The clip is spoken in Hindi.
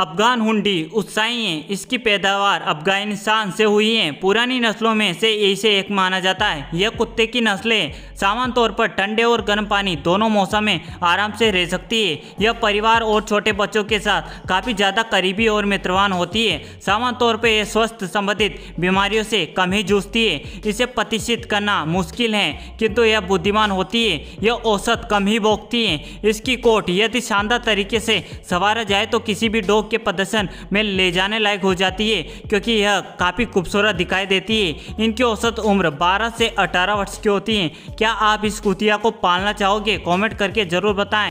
अफगान हुंडी है इसकी पैदावार अफगानिस्तान से हुई है पुरानी नस्लों में से इसे एक माना जाता है यह कुत्ते की नस्लें सामान्य तौर पर ठंडे और गर्म पानी दोनों मौसम में आराम से रह सकती है यह परिवार और छोटे बच्चों के साथ काफ़ी ज़्यादा करीबी और मित्रवान होती है सामान्य तौर पर यह स्वस्थ संबंधित बीमारियों से कम ही जूझती है इसे प्रतिष्ठित करना मुश्किल है किंतु यह बुद्धिमान होती है यह औसत कम ही भोगती है इसकी कोट यदि शानदार तरीके से संवारा जाए तो किसी भी डॉग लोगों के प्रदर्शन में ले जाने लायक हो जाती है क्योंकि यह काफ़ी खूबसूरत दिखाई देती है इनकी औसत उम्र 12 से 18 वर्ष की होती है क्या आप इस कुतिया को पालना चाहोगे कमेंट करके ज़रूर बताएं